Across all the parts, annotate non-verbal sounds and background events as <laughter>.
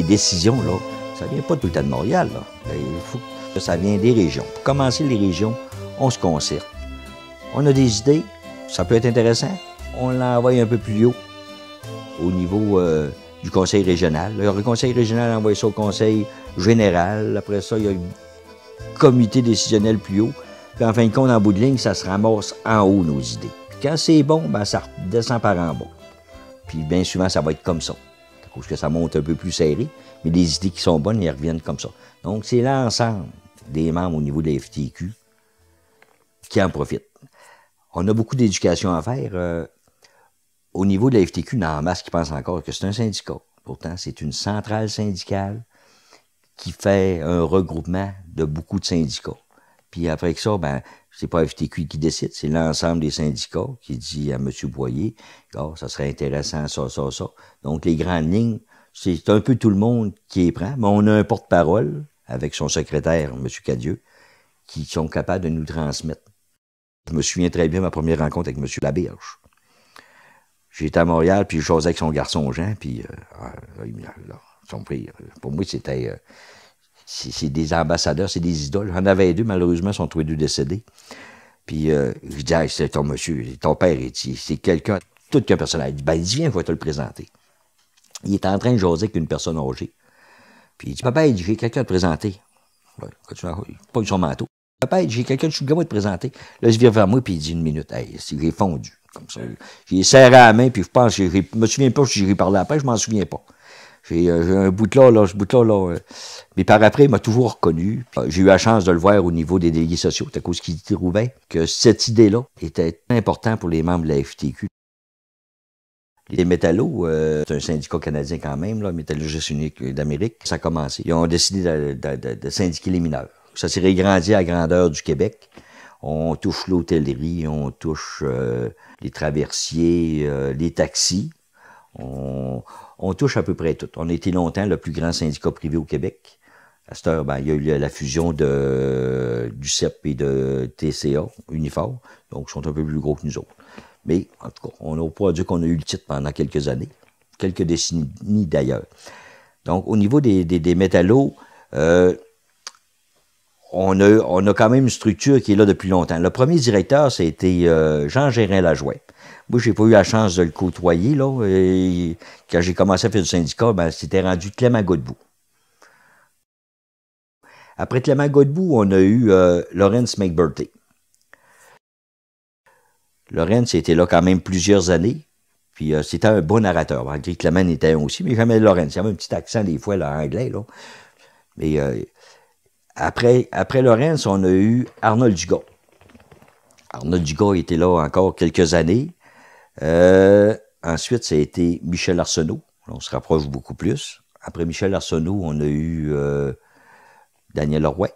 les décisions, là, ça vient pas tout le temps de Montréal. Ben, il faut que ça vient des régions. Pour commencer, les régions, on se concerte. On a des idées, ça peut être intéressant. On l'envoie un peu plus haut, au niveau euh, du conseil régional. le conseil régional envoie ça au conseil général. Après ça, il y a le comité décisionnel plus haut. Puis en fin de compte, en bout de ligne, ça se ramasse en haut, nos idées. Puis quand c'est bon, ben, ça descend par en bas. Puis bien souvent, ça va être comme ça que ça monte un peu plus serré, mais les idées qui sont bonnes, elles reviennent comme ça. Donc, c'est l'ensemble des membres au niveau de la FTQ qui en profitent. On a beaucoup d'éducation à faire. Euh, au niveau de la FTQ, il y en masse qui pense encore que c'est un syndicat. Pourtant, c'est une centrale syndicale qui fait un regroupement de beaucoup de syndicats. Puis après que ça, ben, c'est pas FTQ qui décide, c'est l'ensemble des syndicats qui dit à M. Boyer, oh, ça serait intéressant, ça, ça, ça. Donc, les grandes lignes, c'est un peu tout le monde qui est prend, mais on a un porte-parole avec son secrétaire, M. Cadieux, qui sont capables de nous transmettre. Je me souviens très bien de ma première rencontre avec M. Laberge. J'étais à Montréal, puis je avec son garçon Jean, puis euh, ah, là, son pour moi, c'était... Euh, c'est des ambassadeurs, c'est des idoles. J'en avait deux, malheureusement, sont tous les deux décédés. Puis euh, je dis, c'est ton monsieur, ton père, c'est quelqu'un, tout qu'un personnage. Il dit, ben, il dit, viens, je vais te le présenter. Il est en train de jaser avec une personne âgée. Puis il dit, papa, il dit, j'ai quelqu'un à te présenter. Ouais, pas eu son manteau. Papa, j'ai quelqu'un de je de te présenter. Là, se vient vers moi, puis il dit une minute. Hey, j'ai fondu. Comme ça. J'ai serré la main, puis je pense, je me souviens pas si j'ai parlé après, je m'en souviens pas. Euh, j'ai un bout de là, là, ce bout là, là. Euh, mais par après, il m'a toujours reconnu. Euh, j'ai eu la chance de le voir au niveau des délégués sociaux, à cause qu'il trouvait que cette idée-là était importante pour les membres de la FTQ. Les métallos, c'est un syndicat canadien quand même, là, métallurgiste unique d'Amérique, ça a commencé. Ils ont décidé de, syndiquer les mineurs. Ça s'est régrandi à la grandeur du Québec. On touche l'hôtellerie, on touche les traversiers, les taxis. On, on touche à peu près tout. On a été longtemps le plus grand syndicat privé au Québec. À cette heure, ben, il y a eu la fusion de, du CEP et de TCA, Unifor, donc ils sont un peu plus gros que nous autres. Mais en tout cas, on n'a pas dire qu'on a eu le titre pendant quelques années, quelques décennies d'ailleurs. Donc, au niveau des, des, métallos, euh, on a, quand même une structure qui est là depuis longtemps. Le premier directeur, c'était euh, Jean Gérin Lajoie. Moi, j'ai pas eu la chance de le côtoyer, là. Et quand j'ai commencé à faire du syndicat, ben, c'était rendu Clément Godbout. Après Clément Godbout, on a eu euh, Lawrence McBurty. Lawrence était là quand même plusieurs années. Puis euh, c'était un bon narrateur. Malgré Clément était un aussi, mais jamais Lawrence. Il avait un petit accent des fois là, anglais, là. Mais euh, après, après Lorenz, on a eu Arnold Dugas. Arnold Dugas était là encore quelques années. Euh, ensuite, ça a été Michel Arsenault. On se rapproche beaucoup plus. Après Michel Arsenault, on a eu euh, Daniel Orouet.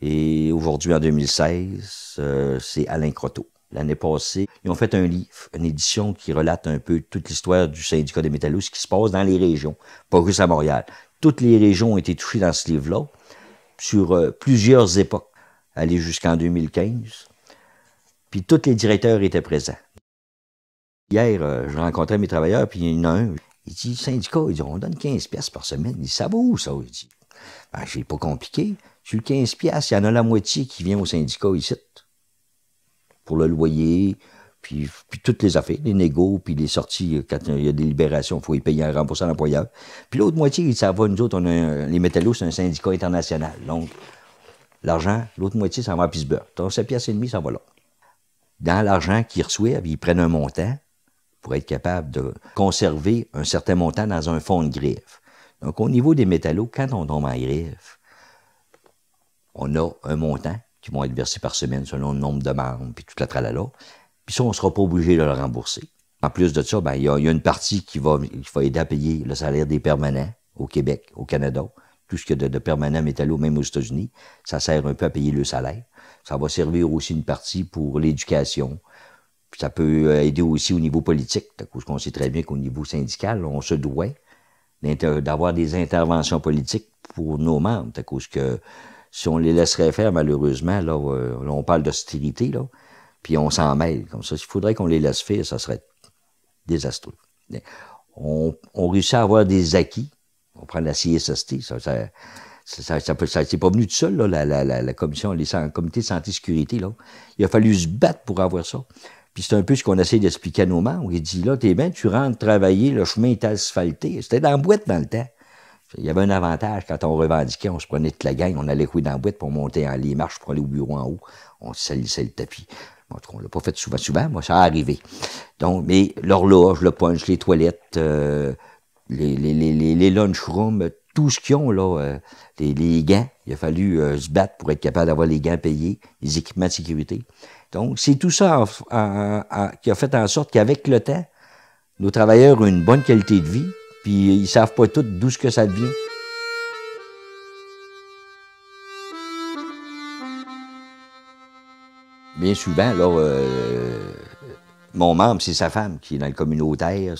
Et aujourd'hui, en 2016, euh, c'est Alain Croteau. L'année passée, ils ont fait un livre, une édition qui relate un peu toute l'histoire du syndicat des métallos, ce qui se passe dans les régions, pas juste à Montréal. Toutes les régions ont été touchées dans ce livre-là, sur euh, plusieurs époques, aller jusqu'en 2015. Puis tous les directeurs étaient présents. Hier, euh, je rencontrais mes travailleurs, puis il y en a un. Il dit, syndicat, on donne 15 pièces par semaine. Il dit, ça vaut où, ça? Il dit, ben, c'est pas compliqué. Sur 15 pièces, il y en a la moitié qui vient au syndicat ici. Pour le loyer, puis, toutes les affaires, les négos, puis les sorties, euh, quand euh, il y a des libérations, il faut y payer un remboursement à l'employeur. Puis l'autre moitié, ça va, nous autres, les métallos, c'est un syndicat international. Donc, l'argent, l'autre moitié, ça va à Pittsburgh. Donc, cette pièce et demie, ça va là. Dans l'argent qu'ils reçoivent, ils prennent un montant pour être capable de conserver un certain montant dans un fonds de griffe. Donc, au niveau des métallos, quand on tombe en griffe, on a un montant qui vont être versé par semaine selon le nombre de membres, puis toute la tralala. Puis ça, on ne sera pas obligé de le rembourser. En plus de ça, ben, il y, a une partie qui va, aider à payer le salaire des permanents au Québec, au Canada, tout ce que y de, permanents permanent métallo, même aux États-Unis. Ça sert un peu à payer le salaire. Ça va servir aussi une partie pour l'éducation. Ça peut euh, aider aussi au niveau politique, parce qu'on sait très bien qu'au niveau syndical, on se doit d'avoir des interventions politiques pour nos membres, parce que si on les laisserait faire, malheureusement, là, euh, on parle d'austérité, là, puis on s'en mêle comme ça. S'il faudrait qu'on les laisse faire, ça serait désastreux. On, on réussit à avoir des acquis. On prend la CSST, ça, ça, ça, ça, c'est pas venu tout seul, là, la, la, commission, les, le comité de santé sécurité. Là. Il a fallu se battre pour avoir ça. Puis c'est un peu ce qu'on essaie d'expliquer à nos membres. Il dit, là, t'es bien, tu rentres travailler, le chemin est asphalté. C'était dans boîte dans le temps. Il y avait un avantage quand on revendiquait, on se prenait de la gang, on allait courir dans la boîte pour monter en les marche, pour aller au bureau en haut. On salissait le tapis. En tout on l'a pas fait souvent, souvent. Moi, ça a arrivé. Donc, mais l'horloge, le punch, les toilettes, euh, les, les, les, lunchrooms, tout ce qu'ils ont, là, euh, les, les, gants. Il a fallu euh, se battre pour être capable d'avoir les gants payés, les équipements de sécurité. Donc, c'est tout ça qui a fait en sorte qu'avec le temps, nos travailleurs ont une bonne qualité de vie, puis ils savent pas tout d'où ce que ça devient. bien souvent, là, euh, mon membre, c'est sa femme qui est dans le communautaire.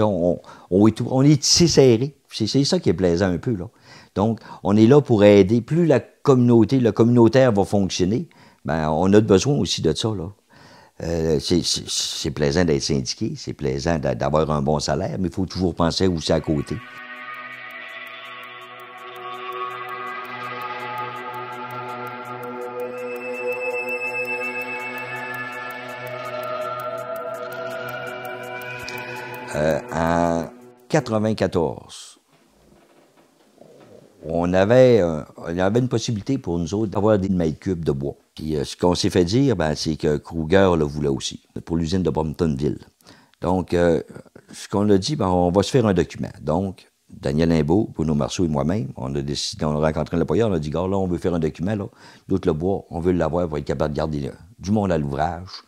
on, est, on tissé serré. C'est ça qui est plaisant un peu. Là. Donc, on est là pour aider. Plus la communauté, le communautaire va fonctionner, ben, on a besoin aussi de ça. Là. Euh, c'est plaisant d'être syndiqué, c'est plaisant d'avoir un bon salaire, mais il faut toujours penser où c'est à côté. 94, on avait, on avait une possibilité pour nous autres d'avoir des mètres cubes de bois. Puis euh, ce qu'on s'est fait dire, ben, c'est que Kruger le voulait aussi, pour l'usine de Bromptonville. Donc, euh, ce qu'on a dit, ben, on va se faire un document. Donc, Daniel Imbaud, Bruno Marceau et moi-même, on a décidé, on a rencontré l'employeur, on a dit, gars, là, on veut faire un document, là. D'autres le bois, on veut l'avoir pour être capable de garder du monde à l'ouvrage,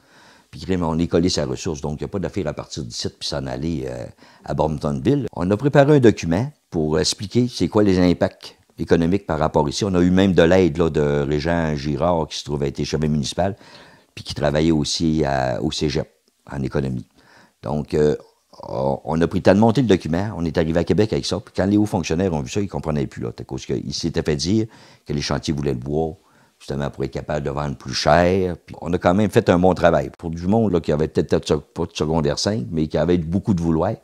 puis on est collé sa ressource, donc il n'y a pas d'affaire à partir d'ici puis s'en aller euh, à Bormtonville. On a préparé un document pour expliquer c'est quoi les impacts économiques par rapport ici. On a eu même de l'aide de Régent Girard qui se trouvait été chemin municipal, puis qui travaillait aussi au Cégep en économie. Donc euh, on a pris temps de monter le document, on est arrivé à Québec avec ça. Puis quand les hauts fonctionnaires ont vu ça, ils ne comprenaient plus là, qu'ils s'étaient fait dire que les chantiers voulaient le bois, justement pour être capable de vendre plus cher. Puis on a quand même fait un bon travail. Pour du monde là, qui avait peut-être pas de secondaire 5, mais qui avait beaucoup de vouloir,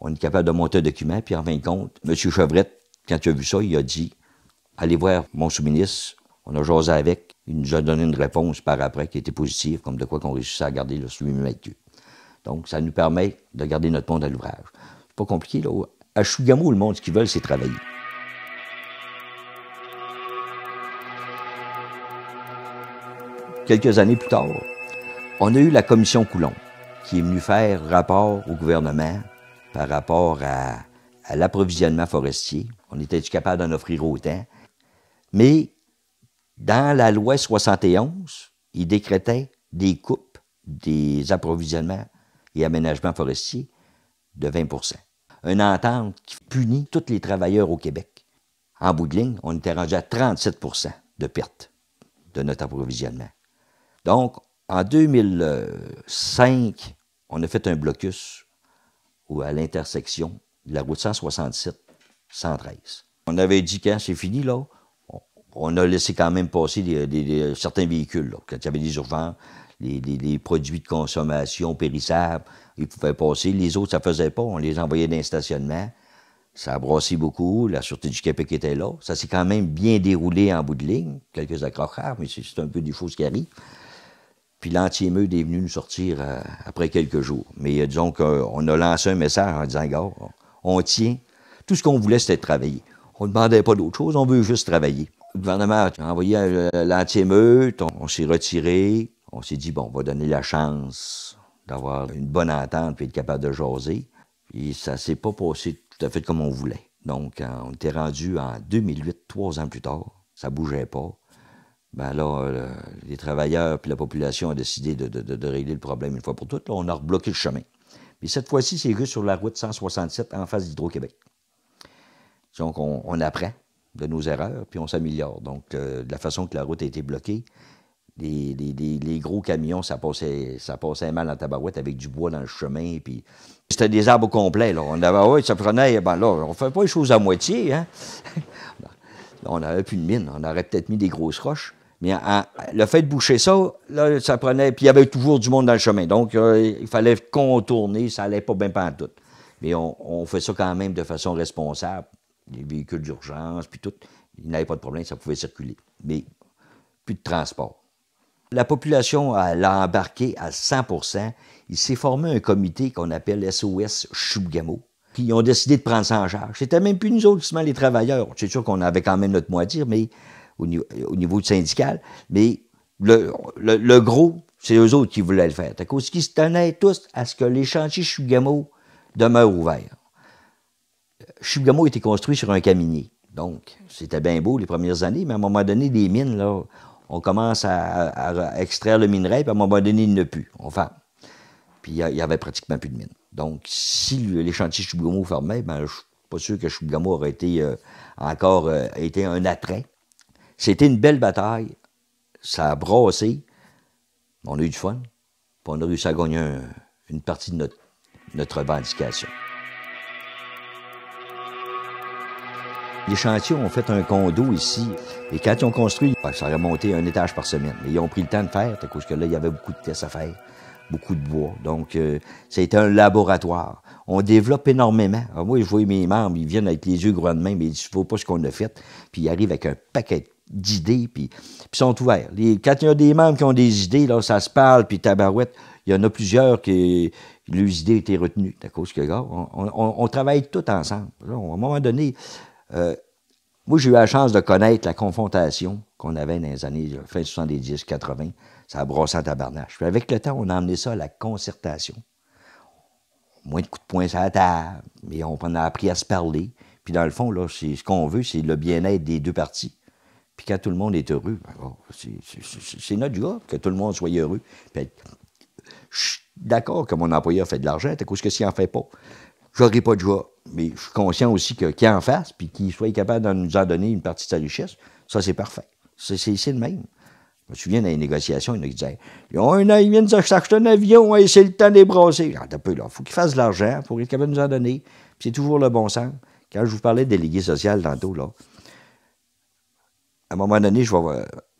on est capable de monter un document. Puis en fin de compte, M. Chevrette, quand il a vu ça, il a dit Allez voir mon sous-ministre. On a jasé avec. Il nous a donné une réponse par après qui était positive, comme de quoi qu'on réussissait à garder le suivi actuel. Donc, ça nous permet de garder notre monde à l'ouvrage. C'est pas compliqué, là. À Chougamau, le monde, ce qu'ils veulent, c'est travailler. quelques années plus tard, on a eu la commission Coulomb qui est venue faire rapport au gouvernement par rapport à, l'approvisionnement forestier. On était capable d'en offrir autant? Mais dans la loi 71, il décrétait des coupes des approvisionnements et aménagements forestiers de 20 Une entente qui punit tous les travailleurs au Québec. En bout de ligne, on était rendu à 37 de perte de notre approvisionnement. Donc, en 2005, on a fait un blocus à l'intersection de la route 167 113. On avait dit quand c'est fini, là, on a laissé quand même passer certains véhicules. Quand il y avait des urgences, les, produits de consommation périssables, ils pouvaient passer. Les autres, ça ne faisait pas. On les envoyait dans un stationnement. Ça a brassé beaucoup. La Sûreté du Québec était là. Ça s'est quand même bien déroulé en bout de ligne. Quelques accrochards, mais c'est un peu du faux ce puis l'anti-émeute est venu nous sortir euh, après quelques jours. Mais euh, disons qu'on euh, a lancé un message en disant, gars, on tient. Tout ce qu'on voulait, c'était travailler. On ne demandait pas d'autre chose, on veut juste travailler. Le gouvernement a envoyé l'anti-émeute, on, s'est retiré, on s'est dit, bon, on va donner la chance d'avoir une bonne entente puis être capable de jaser. Et ça ne s'est pas passé tout à fait comme on voulait. Donc, on était rendu en 2008, trois ans plus tard. Ça bougeait pas ben là, euh, les travailleurs puis la population ont décidé de, régler le problème une fois pour toutes. on a rebloqué le chemin. Mais cette fois-ci, c'est juste sur la route 167 en face d'Hydro-Québec. Donc, on, apprend de nos erreurs, puis on s'améliore. Donc, euh, de la façon que la route a été bloquée, les, gros camions, ça passait, ça passait mal en tabarouette avec du bois dans le chemin. Puis c'était des arbres au complet. Là. On avait, ah oui, ça prenait, eh ben là, on ne fait pas les choses à moitié. Hein? <laughs> on n'avait plus de mine. On aurait peut-être mis des grosses roches. Mais le fait de boucher ça, là, ça prenait. Puis il y avait toujours du monde dans le chemin. Donc, euh, il fallait contourner, ça n'allait pas bien pas tout. Mais on, fait ça quand même de façon responsable. Les véhicules d'urgence, puis tout. Il n'y avait pas de problème, ça pouvait circuler. Mais plus de transport. La population l'a embarqué à 100 Il s'est formé un comité qu'on appelle SOS Chubgamo. Puis ils ont décidé de prendre ça en charge. C'était même plus nous autres, les travailleurs. C'est sûr qu'on avait quand même notre mot à dire, mais au, niveau syndical, mais le, le, gros, c'est eux autres qui voulaient le faire. Ce qu'ils se tenaient tous à ce que les chantiers Chugamo demeurent ouverts. Euh, Chugamo était construit sur un caminier. Donc, c'était bien beau les premières années, mais à un moment donné, des mines, là, on commence à, extraire le minerai, puis à un moment donné, il ne pue plus. On ferme. Puis il n'y avait pratiquement plus de mines. Donc, si les chantiers Chugamo fermaient, ben, je ne suis pas sûr que Chugamo aurait été euh, encore euh, été un attrait. C'était une belle bataille. Ça a brassé. On a eu du fun. Puis on a réussi à gagner une partie de notre, notre revendication. Les chantiers ont fait un condo ici. Et quand ils ont construit, ben, ça a monté un étage par semaine. Mais ils ont pris le temps de faire, parce que là, il y avait beaucoup de tests à faire, beaucoup de bois. Donc, euh, c'était un laboratoire. On développe énormément. moi, je vois mes membres, ils viennent avec les yeux grands de main, mais ils ne savent pas ce qu'on a fait. Puis ils arrivent avec un paquet de d'idées, puis, ils sont ouverts. Les, quand il y a des membres qui ont des idées, là, ça se parle, puis tabarouette, il y en a plusieurs qui les idées étaient retenues à cause que, on, travaille tout ensemble. à un moment donné, euh, moi, j'ai eu la chance de connaître la confrontation qu'on avait dans les années euh, fin 70, 80. Ça a brossé en tabarnache. Puis avec le temps, on a emmené ça à la concertation. Moins de coups de poing ça la table, mais on a appris à se parler. Puis dans le fond, là, ce qu'on veut, c'est le bien-être des deux parties. Puis quand tout le monde est heureux, ben, oh, c'est notre job que tout le monde soit heureux. je suis d'accord que mon employeur fait de l'argent, à cause que s'il n'en fait pas, j'aurai pas de joie. Mais je suis conscient aussi que qu'il en fasse, puis qu'il soit capable de nous en donner une partie de sa richesse, ça, c'est parfait. C'est le même. Je me souviens dans les négociations, il y disaient Ils ont un an, ils viennent s'acheter un avion, et hein, c'est le temps de brasser. il ah, faut qu'il fasse de l'argent pour être capable de nous en donner. Puis c'est toujours le bon sens. Quand je vous parlais de délégué social tantôt, là, à un moment donné,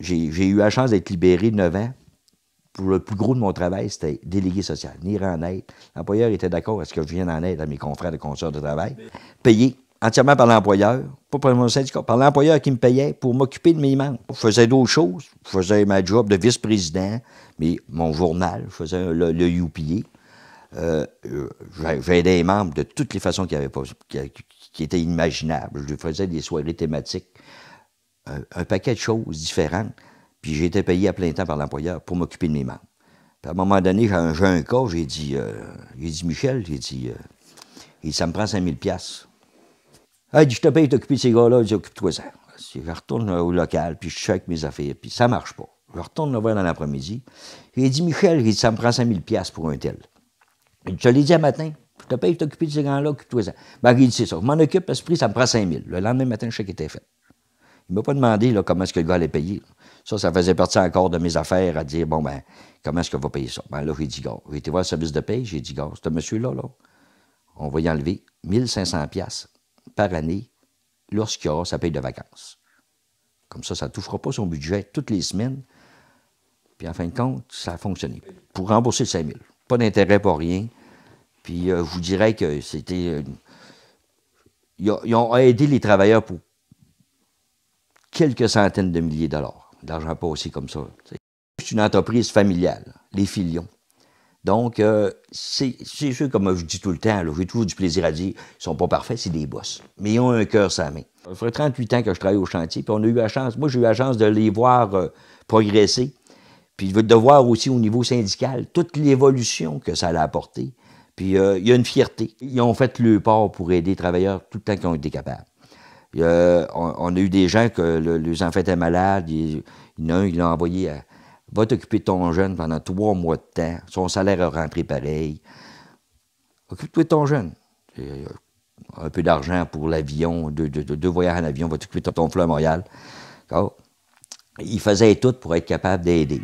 j'ai eu la chance d'être libéré de 9 ans. Pour le plus gros de mon travail, c'était délégué social, venir en aide. L'employeur était d'accord à ce que je vienne en aide à mes confrères de consoeurs de travail. Payé entièrement par l'employeur, pas par mon syndicat, par l'employeur qui me payait pour m'occuper de mes membres. Je faisais d'autres choses. Je faisais ma job de vice-président, mais mon journal, je faisais le, le UPA. Euh, J'aidais les membres de toutes les façons qui, qui étaient imaginables. Je faisais des soirées thématiques un, paquet de choses différentes. Puis j'ai été payé à plein temps par l'employeur pour m'occuper de mes membres. Puis à un moment donné, j'ai un, jeune cas, j'ai dit, euh, j'ai dit, Michel, j'ai dit, euh, ça me prend 5000 Il dit, je te paye, t'occuper de ces gars-là, dit, occupe-toi ça. Je retourne au local, puis je check mes affaires, puis ça marche pas. Je retourne le voir dans l'après-midi. il dit, Michel, ça me prend 5 pièces pour un tel. Je te l'ai dit à matin, je te paye, t'occuper de ces gars-là, occupe-toi ça. Ben, il dit, c'est ça. Je m'en occupe, à ce prix, ça me prend 000. Le lendemain matin, le chèque était fait. Il ne m'a pas demandé là, comment est-ce que le gars allait payer. Ça, ça faisait partie encore de mes affaires à dire, bon, ben, comment est-ce qu'on va payer ça? Ben là, j'ai dit, gars, j'ai été voir le service de paye, j'ai dit, gars, ce monsieur-là, là, on va y enlever 1500 pièces par année lorsqu'il aura sa paye de vacances. Comme ça, ça ne touchera pas son budget toutes les semaines. Puis en fin de compte, ça a fonctionné. Pour rembourser le 5000. Pas d'intérêt, pour rien. Puis euh, je vous dirais que c'était... ils ont aidé les travailleurs pour quelques centaines de milliers de dollars. d'argent pas aussi comme ça. C'est une entreprise familiale, les filions. Donc, euh, c'est sûr, comme je dis tout le temps, j'ai toujours du plaisir à dire, ils sont pas parfaits, c'est des boss. Mais ils ont un cœur sa main. Ça fait 38 ans que je travaille au chantier, puis on a eu la chance, moi j'ai eu la chance de les voir euh, progresser, puis de voir aussi au niveau syndical toute l'évolution que ça a apporté. Puis euh, il y a une fierté. Ils ont fait le part pour aider les travailleurs tout le temps qu'ils ont été capables on, a eu des gens que les enfants étaient malades. Il, y en a un, il l'a envoyé à Va t'occuper de ton jeune pendant trois mois de temps. Son salaire a rentré pareil. Occupe-toi de ton jeune. Euh, un peu d'argent pour l'avion, deux, voyages en avion, va t'occuper de ton fleuve à Montréal. Il faisait tout pour être capable d'aider.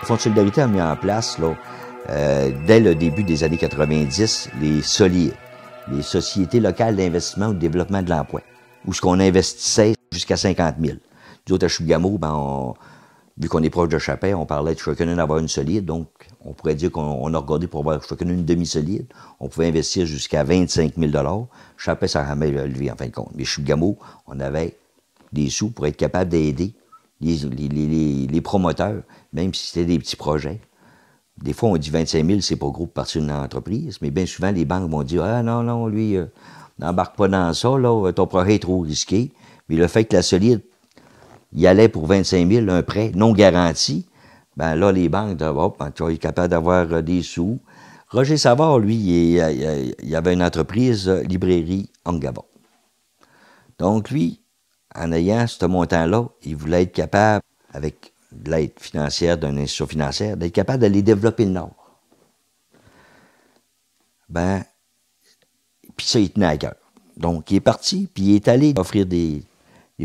Le Fonds de solidarité a mis en place là, euh, dès le début des années 90, les solides, les sociétés locales d'investissement ou de développement de l'emploi, où ce qu'on investissait jusqu'à 50 000. Nous autres, à ben, vu qu'on est proche de Chapin, on parlait de Chacun d'avoir une solide, donc on pourrait dire qu'on a regardé pour avoir chacun une demi-solide. On pouvait investir jusqu'à 25 000 Chapin, ça le levé en fin de compte. Mais Chugamo, on avait des sous pour être capable d'aider les promoteurs, même si c'était des petits projets. Des fois, on dit 25 000, c'est pas gros pour partir d'une entreprise, mais bien souvent, les banques vont dire Ah non, non, lui, euh, n'embarque pas dans ça, là, euh, ton projet est trop risqué. Mais le fait que la solide y allait pour 25 000, un prêt non garanti, ben là, les banques, disent ben, tu es capable d'avoir euh, des sous. Roger Savard, lui, il, y avait une entreprise, librairie Gabon Donc, lui, en ayant ce montant-là, il voulait être capable, avec de l'aide financière d'une institution financière, d'être capable d'aller développer le Nord. Ben, puis ça, il tenait à cœur. Donc, il est parti, puis il est allé offrir des,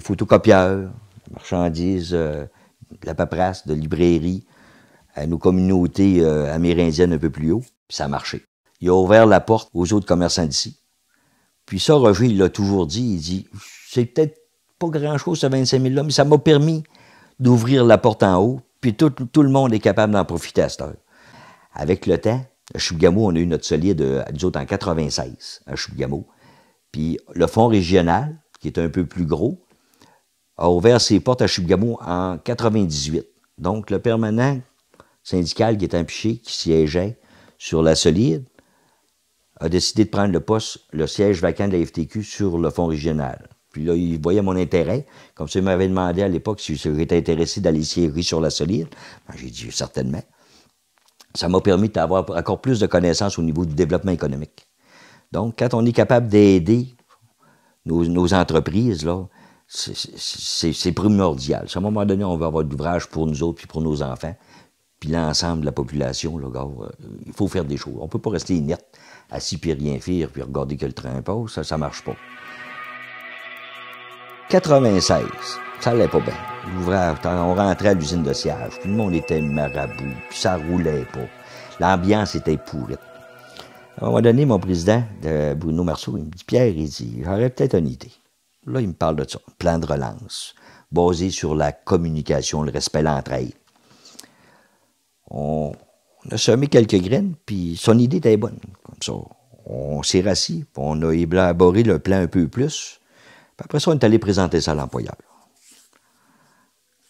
photocopieurs, des marchandises, euh, de la paperasse, de librairies à nos communautés euh, amérindiennes un peu plus haut, puis ça a marché. Il a ouvert la porte aux autres commerçants d'ici. Puis ça, Roger, il l'a toujours dit, il dit, c'est peut-être pas grand-chose, ce 25 000 là, mais ça m'a permis d'ouvrir la porte en haut, puis tout, le monde est capable d'en profiter à cette heure. Avec le temps, à Chubgamo, on a eu notre solide, euh, nous autres, en 96, à Chibougamau. Puis le fonds régional, qui est un peu plus gros, a ouvert ses portes à Chibougamau en 98. Donc, le permanent syndical qui est empêché, qui siégeait sur la solide, a décidé de prendre le poste, le siège vacant de la FTQ sur le fonds régional. Puis là, il voyait mon intérêt. Comme ça, ils m'avait demandé à l'époque si j'étais intéressé d'aller siéger sur la solide. Ben, j'ai dit certainement. Ça m'a permis d'avoir encore plus de connaissances au niveau du développement économique. Donc, quand on est capable d'aider nos, entreprises, là, c'est primordial. À un moment donné, on veut avoir de l'ouvrage pour nous autres puis pour nos enfants. Puis l'ensemble de la population, euh, il faut faire des choses. On ne peut pas rester inerte, assis puis rien faire, puis regarder que le train passe. Ça ne marche pas. 96. Ça allait pas bien. on rentrait à l'usine de siège. Tout le monde était marabout. Puis ça roulait pas. L'ambiance était pourrite. À un moment donné, mon président, de Bruno Marceau, il me dit Pierre, il dit, j'aurais peut-être une idée. Là, il me parle de ça. plan de relance, basé sur la communication, le respect, l'entraide. On, on a semé quelques graines, puis son idée était bonne. Comme ça, on s'est rassis, puis on a élaboré le plan un peu plus après ça, on est allé présenter ça à l'employeur.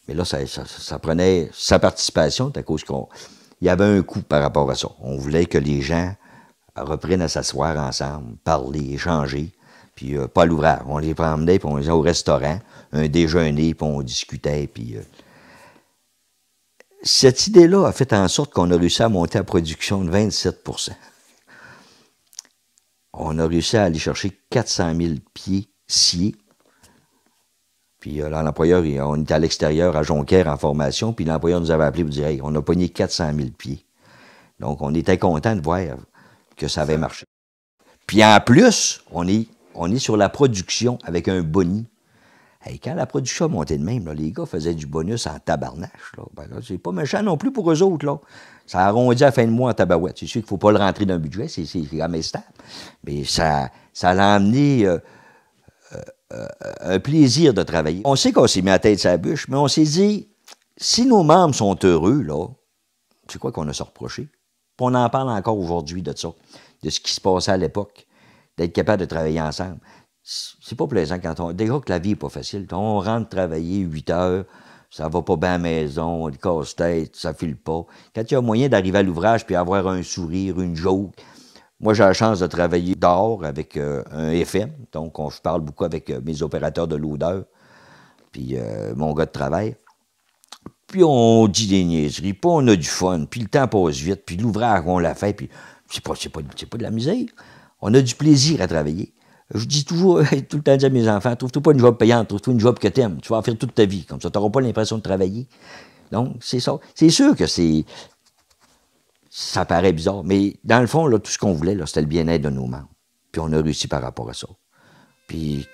Mais là, ça, prenait sa participation, à cause qu'on. Il y avait un coût par rapport à ça. On voulait que les gens reprennent à s'asseoir ensemble, parler, échanger, puis euh, pas l'ouvrir. On les promenait, puis on les au restaurant, un déjeuner, puis on discutait, puis. Euh, cette idée-là a fait en sorte qu'on a réussi à monter la production de 27 On a réussi à aller chercher 400 000 pieds si. Puis euh, là, l'employeur, on était à l'extérieur, à Jonquière, en formation, puis l'employeur nous avait appelé pour dire hey, on a pogné 400 000 pieds. Donc, on était content de voir que ça avait marché. Puis en plus, on est, on est sur la production avec un boni. Et quand la production montait de même, les gars faisaient du bonus en tabarnache. Ben, c'est pas méchant non plus pour eux autres. Là. Ça arrondit à fin de mois en tabarouette. C'est sûr qu'il ne faut pas le rentrer dans le budget, c'est quand même stable. Mais ça, ça l'a amené. Euh, euh, un plaisir de travailler. On sait qu'on s'est mis à tête sa bûche, mais on s'est dit, si nos membres sont heureux, là, c'est quoi qu'on a se reprocher? on en parle encore aujourd'hui de ça, de ce qui se passait à l'époque, d'être capable de travailler ensemble. C'est pas plaisant quand on. Déjà que la vie n'est pas facile. On rentre travailler 8 heures, ça va pas bien à la maison, on casse-tête, ça file pas. Quand tu as moyen d'arriver à l'ouvrage puis avoir un sourire, une joke, moi, j'ai la chance de travailler d'or avec euh, un FM, donc on, je parle beaucoup avec euh, mes opérateurs de l'odeur, puis euh, mon gars de travail. Puis on dit des niaiseries, puis on a du fun, puis le temps passe vite, puis l'ouvrage, on l'a fait, puis c'est pas, pas, pas de la misère. On a du plaisir à travailler. Je dis toujours, <laughs> tout le temps, à mes enfants, trouve-toi pas une job payante, trouve-toi une job que t'aimes. Tu vas en faire toute ta vie, comme ça, t'auras pas l'impression de travailler. Donc, c'est ça. C'est sûr que c'est ça paraît bizarre, mais dans le fond, là, tout ce qu'on voulait, c'était le bien-être de nos membres. Puis on a réussi par rapport à ça. Puis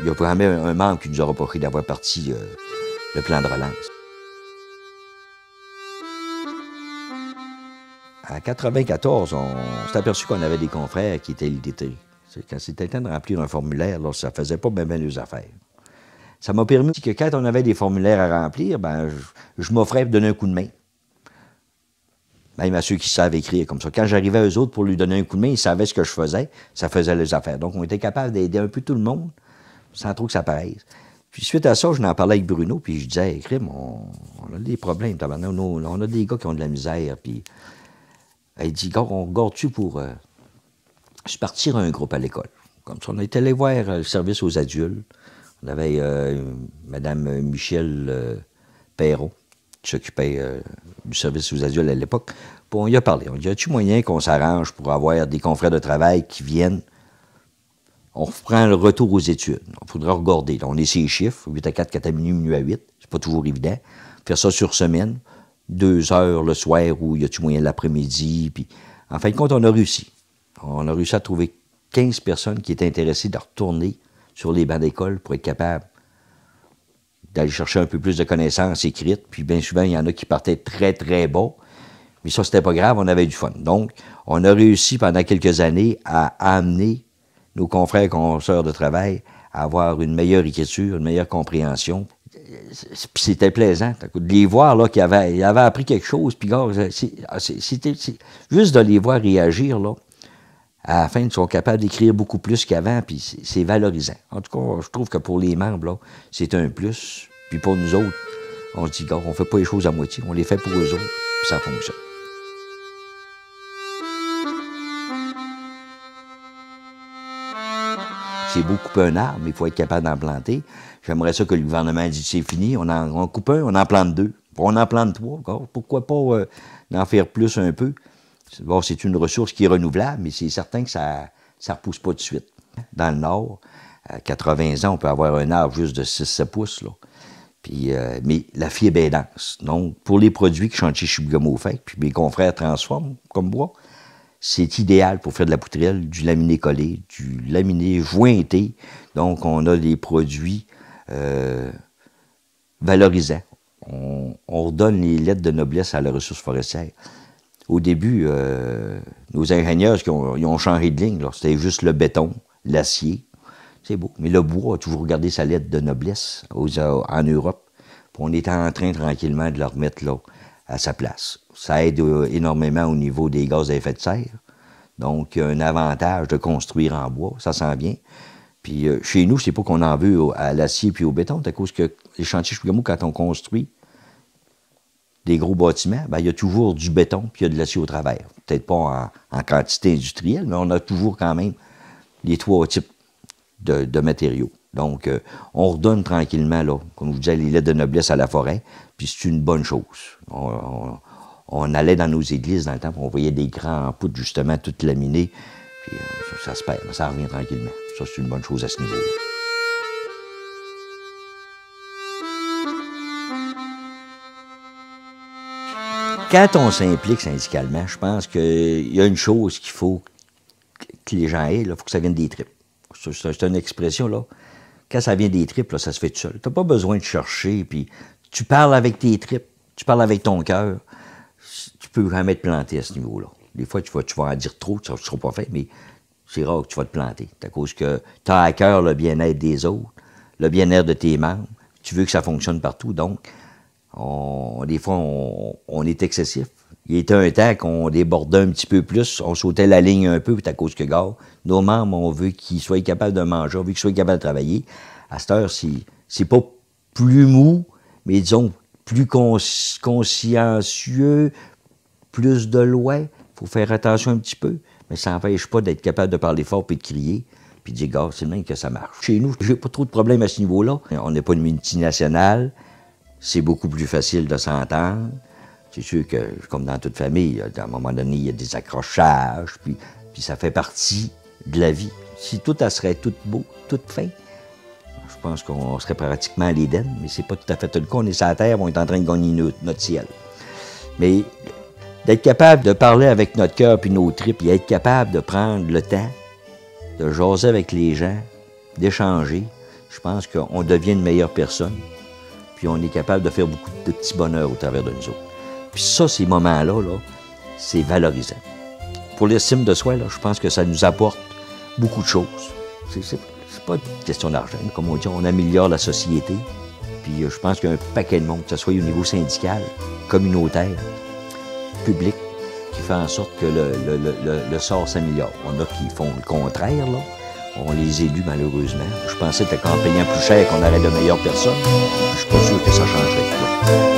il y a vraiment un, membre qui nous pas pris d'avoir parti euh, le plan de relance. En 94, on, s'est aperçu qu'on avait des confrères qui étaient LDT. Quand c'était temps de remplir un formulaire, ça ça faisait pas bien, les affaires. Ça m'a permis que quand on avait des formulaires à remplir, ben, je m'offrais de donner un coup de main même à ceux qui savent écrire comme ça. Quand j'arrivais aux autres pour lui donner un coup de main, ils savaient ce que je faisais, ça faisait les affaires. Donc, on était capable d'aider un peu tout le monde, sans trop que ça paraisse. Puis suite à ça, je n'en parlais avec Bruno, puis je disais, écrit, mon on, a des problèmes, on, a des gars qui ont de la misère, puis... Elle dit, on regarde-tu pour Je euh, partir à un groupe à l'école? Comme ça, on est allé voir euh, le service aux adultes. On avait euh, Mme Michel euh, qui s'occupait euh, du service aux adultes à l'époque. Puis on y a parlé. On dit, y a-tu moyen qu'on s'arrange pour avoir des confrères de travail qui viennent? On reprend le retour aux études. On faudra regarder. on essaie les chiffres, 8 à 4, 4 à minuit, minuit à 8. C'est pas toujours évident. Faire ça sur semaine, deux heures le soir ou y a il moyen l'après-midi? Puis, en fin de compte, on a réussi. On a réussi à trouver 15 personnes qui étaient intéressées de retourner sur les bancs d'école pour être capables d'aller chercher un peu plus de connaissances écrites. Puis bien souvent, il y en a qui partaient très, très bas. Mais ça, c'était pas grave, on avait du fun. Donc, on a réussi pendant quelques années à amener nos confrères et consoeurs de travail à avoir une meilleure écriture, une meilleure compréhension. C'était plaisant. De les voir, là, qu'ils avaient, appris quelque chose, puis, c'était juste de les voir réagir, là, à la fin, ils sont capables d'écrire beaucoup plus qu'avant, puis c'est valorisant. En tout cas, je trouve que pour les membres, c'est un plus. Puis pour nous autres, on se dit, gars, on fait pas les choses à moitié, on les fait pour eux autres, ça fonctionne. C'est beaucoup un arbre, mais il faut être capable d'en planter. J'aimerais ça que le gouvernement dise c'est fini, on en coupe un, on en plante deux, on en plante trois. encore. Pourquoi pas euh, en faire plus un peu? c'est une ressource qui est renouvelable, mais c'est certain que ça ne repousse pas de suite. Dans le Nord, à 80 ans, on peut avoir un arbre juste de 6-7 pouces. Euh, mais la fibre est dense. Donc, pour les produits que Chantier Chibigamo fait, puis mes confrères transforment comme bois, c'est idéal pour faire de la poutrelle, du laminé collé, du laminé jointé. Donc, on a des produits euh, valorisants. on redonne les lettres de noblesse à la ressource forestière. Au début, euh, nos ingénieurs, ils ont, changé de ligne. C'était juste le béton, l'acier. C'est beau. Mais le bois a toujours gardé sa lettre de noblesse en Europe. on est en train tranquillement de le remettre là, à sa place. Ça aide euh, énormément au niveau des gaz à effet de serre. Donc, un avantage de construire en bois, ça sent bien. Puis euh, chez nous, c'est pas qu'on en veut à l'acier puis au béton, à cause que les chantiers Chougamou, quand on construit, des gros bâtiments, ben, il y a toujours du béton puis il y a de l'acier au travers. Peut-être pas en, quantité industrielle, mais on a toujours quand même les trois types de, matériaux. Donc, euh, on redonne tranquillement, là, comme je vous disais, les lettres de noblesse à la forêt, puis c'est une bonne chose. On, allait dans nos églises dans le temps, on voyait des grands poutres, justement, toutes laminées, puis euh, ça, ça se perd, ça revient tranquillement. Ça, c'est une bonne chose à ce niveau-là. Quand on s'implique syndicalement, je pense qu'il euh, y a une chose qu'il faut que les gens aient, il faut que ça vienne des tripes. C'est une expression, là. Quand ça vient des tripes, ça se fait tout seul. Tu pas besoin de chercher, puis tu parles avec tes tripes, tu parles avec ton cœur. Tu peux jamais te planter à ce niveau-là. Des fois, tu vas, tu vas en dire trop, tu ne seras pas fait, mais c'est rare que tu vas te planter. À cause que tu as à cœur le bien-être des autres, le bien-être de tes membres. Tu veux que ça fonctionne partout, donc des fois, on, est excessif. Il était un temps qu'on débordait un petit peu plus, on sautait la ligne un peu, puis à cause que gars. nos membres, on veut qu'ils soient capables de manger, on veut qu'ils soient capables de travailler. À cette heure, c'est pas plus mou, mais disons plus consciencieux, plus de loin. faut faire attention un petit peu, mais ça n'empêche pas d'être capable de parler fort puis de crier puis dire, gars, c'est même que ça marche. Chez nous, j'ai pas trop de problèmes à ce niveau-là. On n'est pas une multinationale c'est beaucoup plus facile de s'entendre. C'est sûr que, comme dans toute famille, à un moment donné, il y a des accrochages, puis, puis ça fait partie de la vie. Si tout serait tout beau, tout fin, je pense qu'on serait pratiquement à l'Éden, mais c'est pas tout à fait tout le cas. On est sur la Terre, on est en train de gagner notre, ciel. Mais d'être capable de parler avec notre cœur puis nos tripes, et être capable de prendre le temps de jaser avec les gens, d'échanger, je pense qu'on devient une meilleure personne puis on est capable de faire beaucoup de petits bonheurs au travers de nous autres. Puis ça, ces moments-là, -là, c'est valorisant. Pour l'estime de soi, là, je pense que ça nous apporte beaucoup de choses. C'est pas une question d'argent. Comme on dit, on améliore la société. Puis euh, je pense qu'il y a un paquet de monde, que ce soit au niveau syndical, communautaire, public, qui fait en sorte que le, le sort s'améliore. On a qui font le contraire, là, on les élus, malheureusement. Je pensais que payant plus cher, qu'on allait de meilleures personnes. Je suis pas sûr que ça changerait.